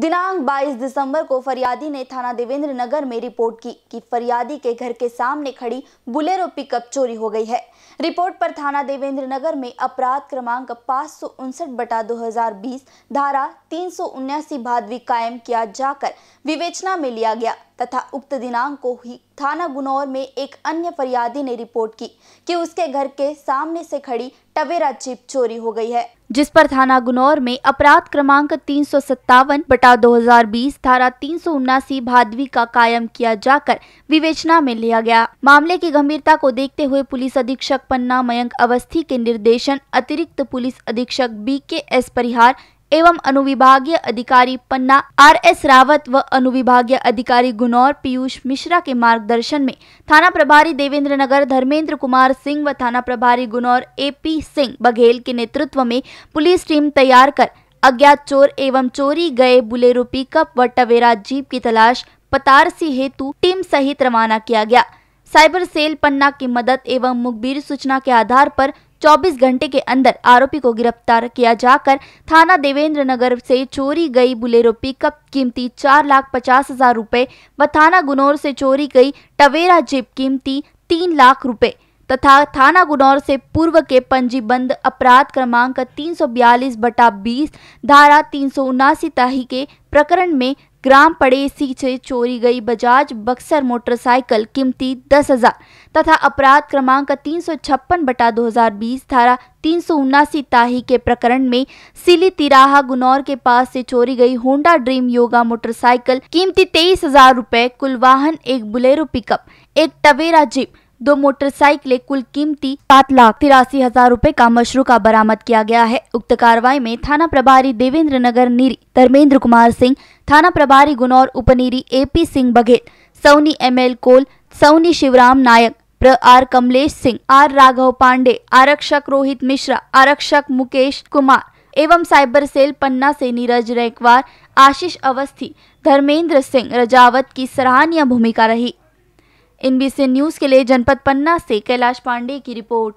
दिनांक 22 दिसंबर को फरियादी ने थाना देवेंद्र नगर में रिपोर्ट की कि फरियादी के घर के सामने खड़ी बुलेरो पिकअप चोरी हो गई है रिपोर्ट पर थाना देवेंद्र नगर में अपराध क्रमांक पाँच सौ उनसठ बटा दो धारा तीन सौ उन्यासी भादवी कायम किया जाकर विवेचना में लिया गया तथा उक्त दिनांक को ही थाना गुनौर में एक अन्य फरियादी ने रिपोर्ट की कि उसके घर के सामने से खड़ी टवेरा चिप चोरी हो गई है जिस पर थाना गुनौर में अपराध क्रमांक तीन सौ सत्तावन बटा दो हजार बीस धारा तीन सौ उन्नासी भादवी का कायम किया जाकर विवेचना में लिया गया मामले की गंभीरता को देखते हुए पुलिस अधीक्षक पन्ना मयंक अवस्थी के निर्देशन अतिरिक्त पुलिस अधीक्षक बी के एस परिहार एवं अनुविभागीय अधिकारी पन्ना आर एस रावत व अनुविभागीय अधिकारी गुनौर पीयूष मिश्रा के मार्गदर्शन में थाना प्रभारी देवेंद्र नगर धर्मेंद्र कुमार सिंह व थाना प्रभारी गुनौर ए पी सिंह बघेल के नेतृत्व में पुलिस टीम तैयार कर अज्ञात चोर एवं चोरी गए बुलेरो पिकअप व टवेरा जीप की तलाश पतारसी हेतु टीम सहित रवाना किया गया साइबर सेल पन्ना की मदद एवं मुखबिर सूचना के आधार पर 24 घंटे के अंदर आरोपी को गिरफ्तार किया जाकर थाना देवेंद्र नगर से चोरी गई बुलेरो पिकअप कीमती चार लाख पचास हजार रूपए व थाना गुनौर से चोरी गई टवेरा जीप कीमती तीन लाख रूपए तथा थाना गुनौर से पूर्व के पंजीबंद अपराध क्रमांक तीन बयालीस बटा बीस धारा तीन सौ उनासी के प्रकरण में ग्राम पड़ेसी से चोरी गई बजाज बक्सर मोटरसाइकिल कीमती दस हजार तथा अपराध क्रमांक तीन सौ छप्पन बटा दो हजार बीस धारा तीन सौ उन्नासी ताही के प्रकरण में सिली तिराहा गुनौर के पास से चोरी गई होंडा ड्रीम योगा मोटरसाइकिल कीमती तेईस हजार रूपए कुल वाहन एक बुलेरो पिकअप एक टवेरा जीप दो मोटरसाइकिलें कुल कीमती सात लाख तिरासी हजार रूपए का मशरू का बरामद किया गया है उक्त कार्रवाई में थाना प्रभारी देवेंद्र नगर नीरी धर्मेंद्र कुमार सिंह थाना प्रभारी गुनौर उपनीरी ए पी सिंह बघेल सौनी एम एल कोल सौनी शिवराम नायक प्र आर कमलेश सिंह आर राघव पांडे आरक्षक रोहित मिश्रा आरक्षक मुकेश कुमार एवं साइबर सेल पन्ना से नीरज रेकवार आशीष अवस्थी धर्मेंद्र सिंह रजावत की सराहनीय भूमिका रही एनबीसी न्यूज के लिए जनपद पन्ना से कैलाश पांडे की रिपोर्ट